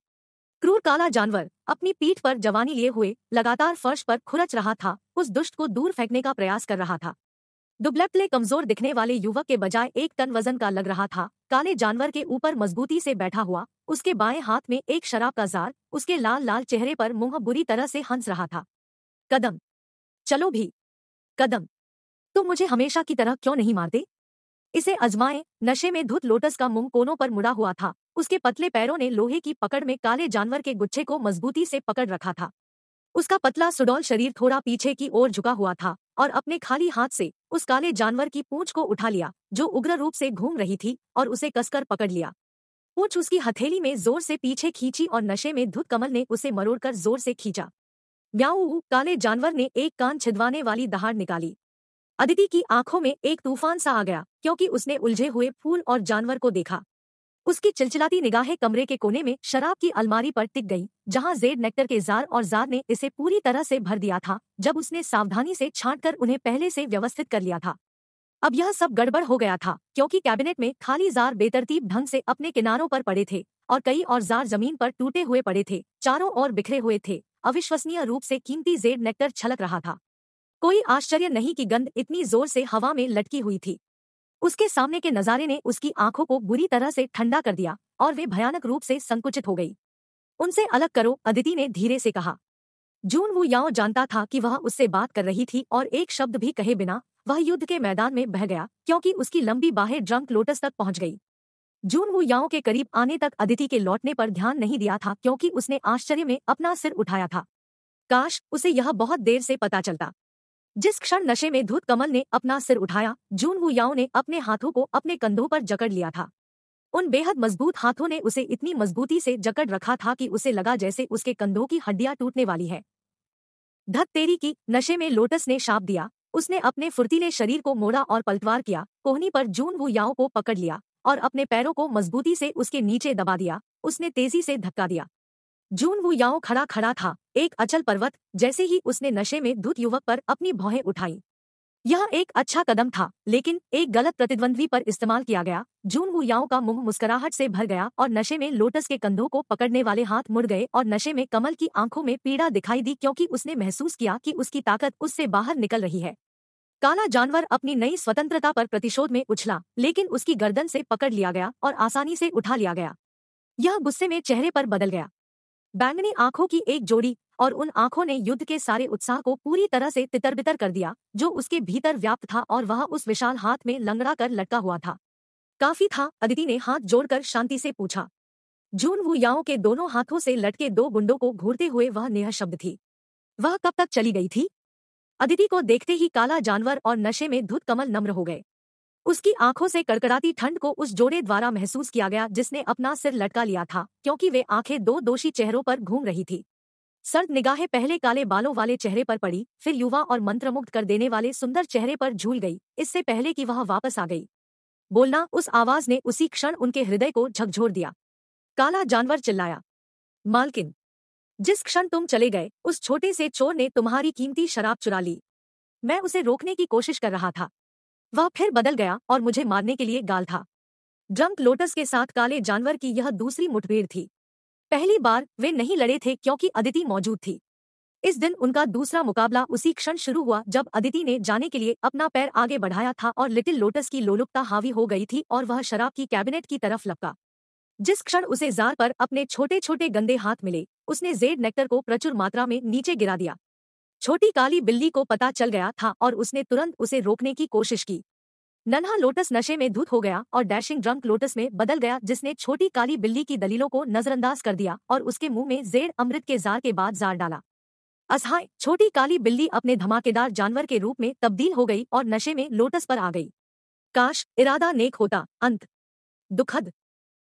क्रूर काला जानवर अपनी पीठ पर जवानी लिए हुए लगातार फर्श पर खुरच रहा था उस दुष्ट को दूर फेंकने का प्रयास कर रहा था दुबलपले कमजोर दिखने वाले युवक के बजाय एक टन वजन का लग रहा था काले जानवर के ऊपर मजबूती से बैठा हुआ उसके बाएं हाथ में एक शराब का जार उसके लाल लाल चेहरे पर मुंह बुरी तरह से हंस रहा था कदम चलो भी कदम तुम मुझे हमेशा की तरह क्यों नहीं मारते इसे अजमाएं नशे में धुत लोटस का मुंह कोनों पर मुड़ा हुआ था उसके पतले पैरों ने लोहे की पकड़ में काले जानवर के गुच्छे को मजबूती से पकड़ रखा था उसका पतला सुडौल शरीर थोड़ा पीछे की ओर झुका हुआ था और अपने खाली हाथ से उस काले जानवर की पूंछ को उठा लिया जो उग्र रूप से घूम रही थी और उसे कसकर पकड़ लिया पूंछ उसकी हथेली में जोर से पीछे खींची और नशे में धुत कमल ने उसे मरोड़कर जोर से खींचा म्याऊ काले जानवर ने एक कान छिदवाने वाली दहाड़ निकाली अदिति की आंखों में एक तूफान सा आ गया क्योंकि उसने उलझे हुए फूल और जानवर को देखा उसकी चिलचिलाती निगाहें कमरे के कोने में शराब की अलमारी पर टिक गईं, जहां जेड नेक्टर के जार और जार ने इसे पूरी तरह से भर दिया था जब उसने सावधानी से छांटकर उन्हें पहले से व्यवस्थित कर लिया था अब यह सब गड़बड़ हो गया था क्योंकि कैबिनेट में खाली जार बेतरतीब ढंग से अपने किनारों पर पड़े थे और कई और जार जमीन पर टूटे हुए पड़े थे चारों ओर बिखरे हुए थे अविश्वसनीय रूप से कीमती जेड नेक्टर छलक रहा था कोई आश्चर्य नहीं कि गंध इतनी जोर से हवा में लटकी हुई थी उसके सामने के नजारे ने उसकी आंखों को बुरी तरह से ठंडा कर दिया और वे भयानक रूप से संकुचित हो गई उनसे अलग करो अदिति ने धीरे से कहा जून वो याओ जानता था कि वह उससे बात कर रही थी और एक शब्द भी कहे बिना वह युद्ध के मैदान में बह गया क्योंकि उसकी लंबी बाहें ड्रंक लोटस तक पहुंच गई जून वो याओ के करीब आने तक अदिति के लौटने पर ध्यान नहीं दिया था क्योंकि उसने आश्चर्य में अपना सिर उठाया था काश उसे यह बहुत देर से पता चलता जिस क्षण नशे में धूत कमल ने अपना सिर उठाया जून हुयाओ ने अपने हाथों को अपने कंधों पर जकड़ लिया था उन बेहद मजबूत हाथों ने उसे इतनी मजबूती से जकड़ रखा था कि उसे लगा जैसे उसके कंधों की हड्डियां टूटने वाली है धत तेरी की नशे में लोटस ने शाप दिया उसने अपने फुर्तीले शरीर को मोड़ा और पलटवार किया कोहनी पर जून हुयाओ को पकड़ लिया और अपने पैरों को मजबूती से उसके नीचे दबा दिया उसने तेजी से धक्का दिया जून वो याओ खड़ा खड़ा था एक अचल पर्वत जैसे ही उसने नशे में धुत युवक पर अपनी भौहें उठाई यह एक अच्छा कदम था लेकिन एक गलत प्रतिद्वंद्वी पर इस्तेमाल किया गया जून वो याओ का मुंह मुस्कुराहट से भर गया और नशे में लोटस के कंधों को पकड़ने वाले हाथ मुड़ गए और नशे में कमल की आंखों में पीड़ा दिखाई दी क्योंकि उसने महसूस किया कि उसकी ताकत उससे बाहर निकल रही है काला जानवर अपनी नई स्वतंत्रता पर प्रतिशोध में उछला लेकिन उसकी गर्दन से पकड़ लिया गया और आसानी से उठा लिया गया यह गुस्से में चेहरे पर बदल गया बैंगनी आंखों की एक जोड़ी और उन आंखों ने युद्ध के सारे उत्साह को पूरी तरह से तितर-बितर कर दिया जो उसके भीतर व्याप्त था और वह उस विशाल हाथ में लंगड़ा कर लटका हुआ था काफी था अदिति ने हाथ जोड़कर शांति से पूछा जून वुयाओ के दोनों हाथों से लटके दो गुंडों को घूरते हुए वह शब्द थी वह कब तक चली गई थी अदिति को देखते ही काला जानवर और नशे में धुत कमल नम्र हो गए उसकी आंखों से कड़कड़ाती ठंड को उस जोड़े द्वारा महसूस किया गया जिसने अपना सिर लटका लिया था क्योंकि वे आंखें दो दोषी चेहरों पर घूम रही थी सर्द निगाहें पहले काले बालों वाले चेहरे पर पड़ी फिर युवा और मंत्रमुग्ध कर देने वाले सुंदर चेहरे पर झूल गई इससे पहले कि वह वापस आ गई बोलना उस आवाज ने उसी क्षण उनके हृदय को झकझोर दिया काला जानवर चिल्लाया मालकिन जिस क्षण तुम चले गए उस छोटे से चोर ने तुम्हारी कीमती शराब चुरा ली मैं उसे रोकने की कोशिश कर रहा था वह फिर बदल गया और मुझे मारने के लिए गाल था ड्रंक लोटस के साथ काले जानवर की यह दूसरी मुठभेड़ थी पहली बार वे नहीं लड़े थे क्योंकि अदिति मौजूद थी इस दिन उनका दूसरा मुकाबला उसी क्षण शुरू हुआ जब अदिति ने जाने के लिए अपना पैर आगे बढ़ाया था और लिटिल लोटस की लोलुपता हावी हो गई थी और वह शराब की कैबिनेट की तरफ लपका जिस क्षण उसे जार पर अपने छोटे छोटे गंदे हाथ मिले उसने जेड नेक्टर को प्रचुर मात्रा में नीचे गिरा दिया छोटी काली बिल्ली को पता चल गया था और उसने तुरंत उसे रोकने की कोशिश की नन्हा लोटस नशे में धूत हो गया और डैशिंग ड्रंक लोटस में बदल गया जिसने छोटी काली बिल्ली की दलीलों को नजरअंदाज कर दिया और उसके मुंह में जेड अमृत के जार के बाद जार डाला असहाय छोटी काली बिल्ली अपने धमाकेदार जानवर के रूप में तब्दील हो गई और नशे में लोटस पर आ गई काश इरादा नेक होता अंत दुखद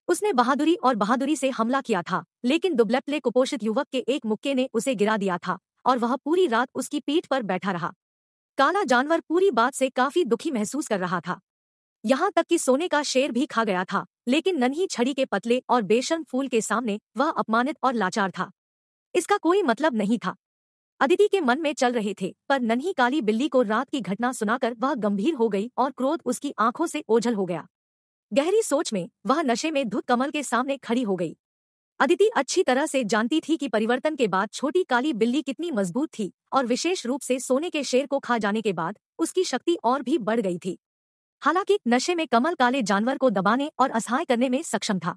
उसने बहादुरी और बहादुरी से हमला किया था लेकिन दुबलपले कुपोषित युवक के एक मुक्के ने उसे गिरा दिया था और वह पूरी रात उसकी पीठ पर बैठा रहा काला जानवर पूरी बात से काफी दुखी महसूस कर रहा था यहाँ तक कि सोने का शेर भी खा गया था लेकिन नन्ही छड़ी के पतले और बेशन फूल के सामने वह अपमानित और लाचार था इसका कोई मतलब नहीं था अदिति के मन में चल रहे थे पर नन्ही काली बिल्ली को रात की घटना सुनाकर वह गंभीर हो गई और क्रोध उसकी आंखों से ओझल हो गया गहरी सोच में वह नशे में धुत कमल के सामने खड़ी हो गई अदिति अच्छी तरह से जानती थी कि परिवर्तन के बाद छोटी काली बिल्ली कितनी मजबूत थी और विशेष रूप से सोने के शेर को खा जाने के बाद उसकी शक्ति और भी बढ़ गई थी हालांकि नशे में कमल काले जानवर को दबाने और असहाय करने में सक्षम था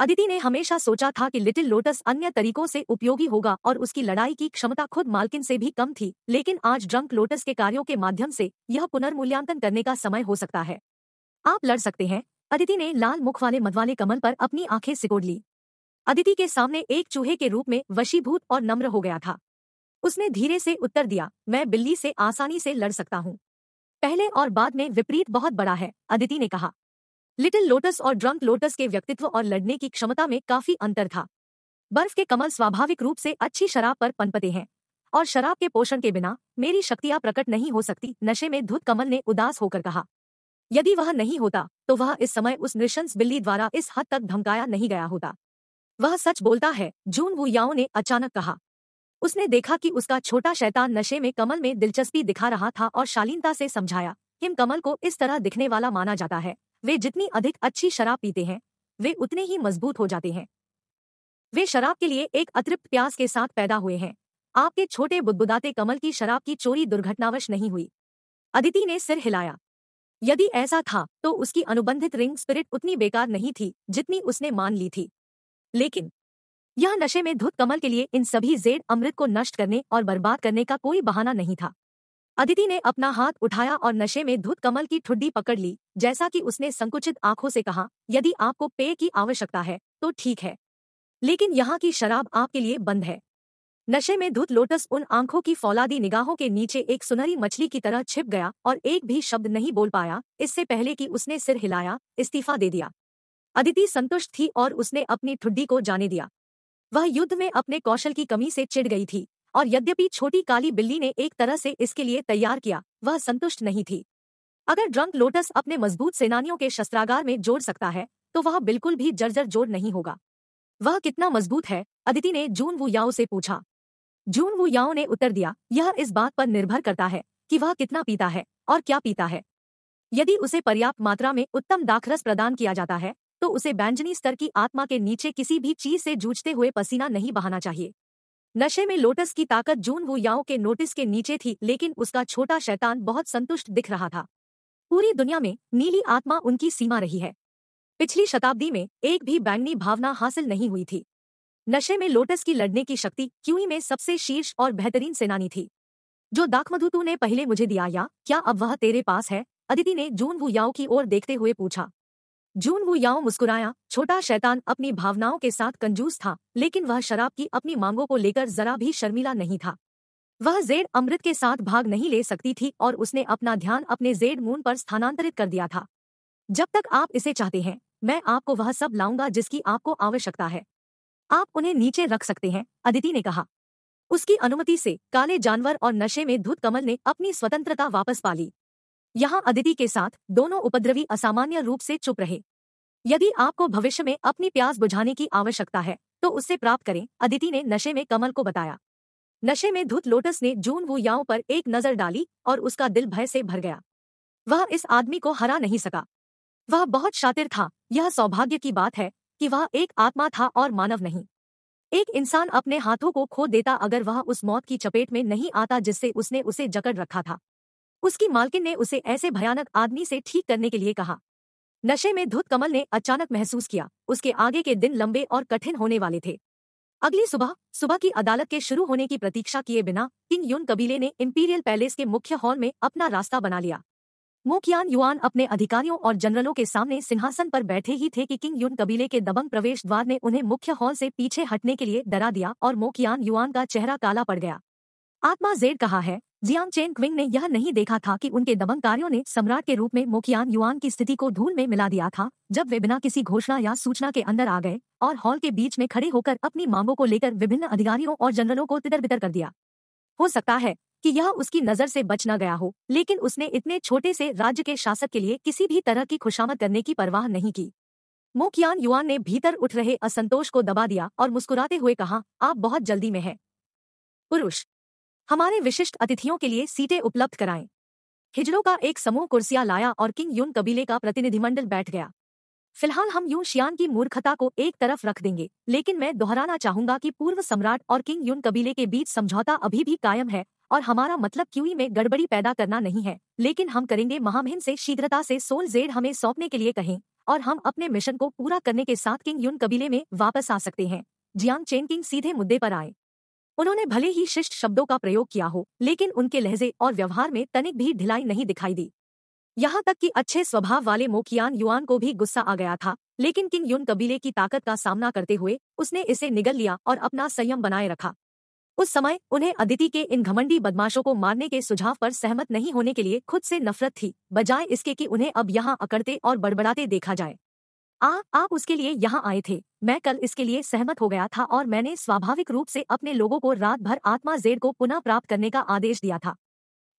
अदिति ने हमेशा सोचा था कि लिटिल लोटस अन्य तरीकों से उपयोगी होगा और उसकी लड़ाई की क्षमता खुद मालकिन से भी कम थी लेकिन आज ड्रंक लोटस के कार्यों के माध्यम से यह पुनर्मूल्यांकन करने का समय हो सकता है आप लड़ सकते हैं अदिति ने लाल मुख वाले मधवाले कमल पर अपनी आंखें सिकोड़ ली अदिति के सामने एक चूहे के रूप में वशीभूत और नम्र हो गया था उसने धीरे से उत्तर दिया मैं बिल्ली से आसानी से लड़ सकता हूँ पहले और बाद में विपरीत बहुत बड़ा है अदिति ने कहा लिटिल लोटस और ड्रंक लोटस के व्यक्तित्व और लड़ने की क्षमता में काफी अंतर था बर्फ के कमल स्वाभाविक रूप से अच्छी शराब पर पनपते हैं और शराब के पोषण के बिना मेरी शक्तियां प्रकट नहीं हो सकती नशे में धुत कमल ने उदास होकर कहा यदि वह नहीं होता तो वह इस समय उस नृशंस बिल्ली द्वारा इस हद तक धमकाया नहीं गया होता वह सच बोलता है जून वु याओ ने अचानक कहा उसने देखा कि उसका छोटा शैतान नशे में कमल में दिलचस्पी दिखा रहा था और शालीनता से समझाया हिम कमल को इस तरह दिखने वाला माना जाता है वे जितनी अधिक अच्छी शराब पीते हैं वे उतने ही मजबूत हो जाते हैं वे शराब के लिए एक अतृप्त प्यास के साथ पैदा हुए हैं आपके छोटे बुदबुदाते कमल की शराब की चोरी दुर्घटनावश नहीं हुई अदिति ने सिर हिलाया यदि ऐसा था तो उसकी अनुबंधित रिंग स्पिरिट उतनी बेकार नहीं थी जितनी उसने मान ली थी लेकिन यह नशे में धुत कमल के लिए इन सभी जेड अमृत को नष्ट करने और बर्बाद करने का कोई बहाना नहीं था अदिति ने अपना हाथ उठाया और नशे में धुत कमल की ठुड्डी पकड़ ली जैसा कि उसने संकुचित आंखों से कहा यदि आपको पेय की आवश्यकता है तो ठीक है लेकिन यहाँ की शराब आपके लिए बंद है नशे में धुत लोटस उन आंखों की फौलादी निगाहों के नीचे एक सुनहरी मछली की तरह छिप गया और एक भी शब्द नहीं बोल पाया इससे पहले कि उसने सिर हिलाया इस्तीफा दे दिया अदिति संतुष्ट थी और उसने अपनी ठुड्डी को जाने दिया वह युद्ध में अपने कौशल की कमी से चिड़ गई थी और यद्यपि छोटी काली बिल्ली ने एक तरह से इसके लिए तैयार किया वह संतुष्ट नहीं थी अगर ड्रंक लोटस अपने मजबूत सेनानियों के शस्त्रागार में जोड़ सकता है तो वह बिल्कुल भी जर्जर जोड़ नहीं होगा वह कितना मजबूत है अदिति ने जून वु याओ से पूछा जून वु याओ ने उत्तर दिया यह इस बात पर निर्भर करता है कि वह कितना पीता है और क्या पीता है यदि उसे पर्याप्त मात्रा में उत्तम दाखरस प्रदान किया जाता है तो उसे बैंजनी स्तर की आत्मा के नीचे किसी भी चीज से जूझते हुए पसीना नहीं बहाना चाहिए नशे में लोटस की ताकत जून याओ के नोटिस के नीचे थी लेकिन उसका छोटा शैतान बहुत संतुष्ट दिख रहा था पूरी दुनिया में नीली आत्मा उनकी सीमा रही है पिछली शताब्दी में एक भी बैंगनी भावना हासिल नहीं हुई थी नशे में लोटस की लड़ने की शक्ति क्यूई में सबसे शीर्ष और बेहतरीन सेनानी थी जो दाखमधुतु ने पहले मुझे दिया या क्या अब वह तेरे पास है अदिति ने जून हुयाओ की ओर देखते हुए पूछा जून वो याओ मुस्कुराया छोटा शैतान अपनी भावनाओं के साथ कंजूस था लेकिन वह शराब की अपनी मांगों को लेकर जरा भी शर्मिला नहीं था वह जेड अमृत के साथ भाग नहीं ले सकती थी और उसने अपना ध्यान अपने जेड मून पर स्थानांतरित कर दिया था जब तक आप इसे चाहते हैं मैं आपको वह सब लाऊंगा जिसकी आपको आवश्यकता है आप उन्हें नीचे रख सकते हैं अदिति ने कहा उसकी अनुमति से काले जानवर और नशे में धुत कमल ने अपनी स्वतंत्रता वापस पा ली यहाँ अदिति के साथ दोनों उपद्रवी असामान्य रूप से चुप रहे यदि आपको भविष्य में अपनी प्यास बुझाने की आवश्यकता है तो उससे प्राप्त करें अदिति ने नशे में कमल को बताया नशे में धुत लोटस ने जून वु याओ पर एक नजर डाली और उसका दिल भय से भर गया वह इस आदमी को हरा नहीं सका वह बहुत शातिर था यह सौभाग्य की बात है कि वह एक आत्मा था और मानव नहीं एक इंसान अपने हाथों को खो देता अगर वह उस मौत की चपेट में नहीं आता जिससे उसने उसे जकड़ रखा था उसकी मालकिन ने उसे ऐसे भयानक आदमी से ठीक करने के लिए कहा नशे में धुत कमल ने अचानक महसूस किया उसके आगे के दिन लंबे और कठिन होने वाले थे अगली सुबह सुबह की अदालत के शुरू होने की प्रतीक्षा किए बिना किंग यून कबीले ने इंपीरियल पैलेस के मुख्य हॉल में अपना रास्ता बना लिया मोकियान युआन अपने अधिकारियों और जनरलों के सामने सिंहासन पर बैठे ही थे कि किंग यून कबीले के दबंग प्रवेश द्वार ने उन्हें मुख्य हॉल से पीछे हटने के लिए डरा दिया और मोकियान युआन का चेहरा काला पड़ गया आत्मा जेड कहा है जियांग चेन क्विंग ने यह नहीं देखा था कि उनके दमनकारियों ने सम्राट के रूप में मोकियान युआन की स्थिति को धूल में मिला दिया था जब वे बिना किसी घोषणा या सूचना के अंदर आ गए और हॉल के बीच में खड़े होकर अपनी मांगों को लेकर विभिन्न अधिकारियों और जनरलों को तितर बितर कर दिया हो सकता है कि यह उसकी नजर से बच न गया हो लेकिन उसने इतने छोटे से राज्य के शासक के लिए किसी भी तरह की खुशामद करने की परवाह नहीं की मोकियान युआन ने भीतर उठ रहे असंतोष को दबा दिया और मुस्कुराते हुए कहा आप बहुत जल्दी में हैं पुरुष हमारे विशिष्ट अतिथियों के लिए सीटें उपलब्ध कराएं हिजड़ों का एक समूह कुर्सियां लाया और किंग यून कबीले का प्रतिनिधिमंडल बैठ गया फिलहाल हम यून शियान की मूर्खता को एक तरफ रख देंगे लेकिन मैं दोहराना चाहूंगा कि पूर्व सम्राट और किंग यून कबीले के बीच समझौता अभी भी कायम है और हमारा मतलब क्यूई में गड़बड़ी पैदा करना नहीं है लेकिन हम करेंगे महामहिम से शीघ्रता से सोल जेड हमें सौंपने के लिए कहें और हम अपने मिशन को पूरा करने के साथ किंग यून कबीले में वापस आ सकते हैं जियांग चेन किंग सीधे मुद्दे पर आए उन्होंने भले ही शिष्ट शब्दों का प्रयोग किया हो लेकिन उनके लहजे और व्यवहार में तनिक भी ढिलाई नहीं दिखाई दी यहाँ तक कि अच्छे स्वभाव वाले मोकियान युआन को भी गुस्सा आ गया था लेकिन किंग युन कबीले की ताकत का सामना करते हुए उसने इसे निगल लिया और अपना संयम बनाए रखा उस समय उन्हें अदिति के इन घमंडी बदमाशों को मारने के सुझाव पर सहमत नहीं होने के लिए खुद से नफरत थी बजाय इसके कि उन्हें अब यहाँ अकड़ते और बड़बड़ाते देखा जाए आ, आप उसके लिए यहाँ आए थे मैं कल इसके लिए सहमत हो गया था और मैंने स्वाभाविक रूप से अपने लोगों को रात भर आत्मा जेड को पुनः प्राप्त करने का आदेश दिया था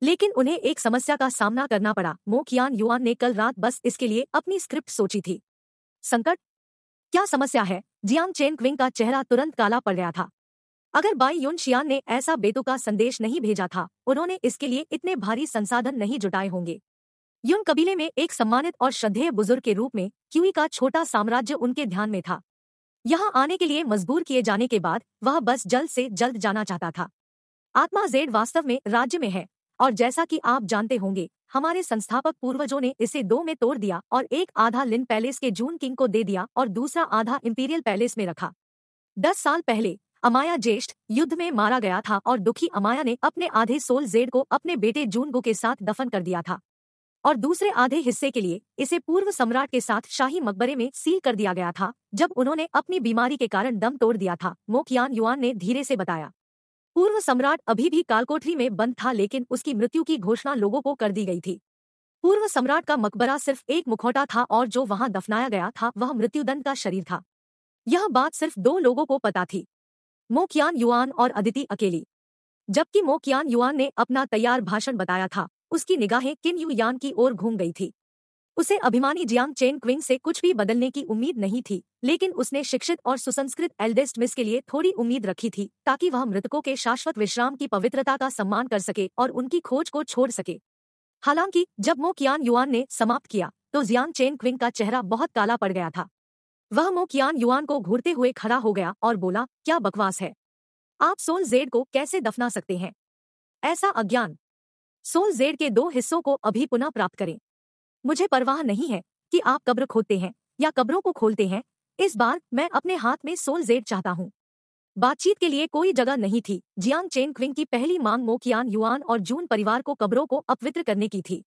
लेकिन उन्हें एक समस्या का सामना करना पड़ा मोकियान युआन ने कल रात बस इसके लिए अपनी स्क्रिप्ट सोची थी संकट क्या समस्या है जियांग चेन क्विंग का चेहरा तुरंत काला पड़ गया था अगर बाई यून शियान ने ऐसा बेतुका का संदेश नहीं भेजा था उन्होंने इसके लिए इतने भारी संसाधन नहीं जुटाए होंगे युन कबीले में एक सम्मानित और श्रद्धेय बुजुर्ग के रूप में क्यूई का छोटा साम्राज्य उनके ध्यान में था यहाँ आने के लिए मजबूर किए जाने के बाद वह बस जल्द से जल्द जाना चाहता था आत्मा जेड वास्तव में राज्य में है और जैसा कि आप जानते होंगे हमारे संस्थापक पूर्वजों ने इसे दो में तोड़ दिया और एक आधा लिन पैलेस के जून किंग को दे दिया और दूसरा आधा इंपीरियल पैलेस में रखा दस साल पहले अमाया ज्येष्ठ युद्ध में मारा गया था और दुखी अमाया ने अपने आधे सोल जेड को अपने बेटे जूनगो के साथ दफन कर दिया था और दूसरे आधे हिस्से के लिए इसे पूर्व सम्राट के साथ शाही मकबरे में सील कर दिया गया था जब उन्होंने अपनी बीमारी के कारण दम तोड़ दिया था मोकयान युआन ने धीरे से बताया पूर्व सम्राट अभी भी कालकोठरी में बंद था लेकिन उसकी मृत्यु की घोषणा लोगों को कर दी गई थी पूर्व सम्राट का मकबरा सिर्फ एक मुखौटा था और जो वहां दफनाया गया था वह मृत्युदंड का शरीर था यह बात सिर्फ दो लोगों को पता थी मोकियान युआन और अदिति अकेली जबकि मोकियान युआन ने अपना तैयार भाषण बताया था उसकी निगाहें किन यू यान की ओर घूम गई थी उसे अभिमानी जियांग चेन क्विंग से कुछ भी बदलने की उम्मीद नहीं थी लेकिन उसने शिक्षित और सुसंस्कृत एल्डेस्ट मिस के लिए थोड़ी उम्मीद रखी थी ताकि वह मृतकों के शाश्वत विश्राम की पवित्रता का सम्मान कर सके और उनकी खोज को छोड़ सके हालांकि जब मो कियान युआन ने समाप्त किया तो जियांग चेन क्विंग का चेहरा बहुत काला पड़ गया था वह मो कियान युआन को घूरते हुए खड़ा हो गया और बोला क्या बकवास है आप सोल जेड को कैसे दफना सकते हैं ऐसा अज्ञान सोल जेड के दो हिस्सों को अभी पुनः प्राप्त करें मुझे परवाह नहीं है कि आप कब्र खोदते हैं या कब्रों को खोलते हैं इस बार मैं अपने हाथ में सोल जेड चाहता हूँ बातचीत के लिए कोई जगह नहीं थी जियांग चेन क्विंग की पहली मांग मोकियान युआन और जून परिवार को कब्रों को अपवित्र करने की थी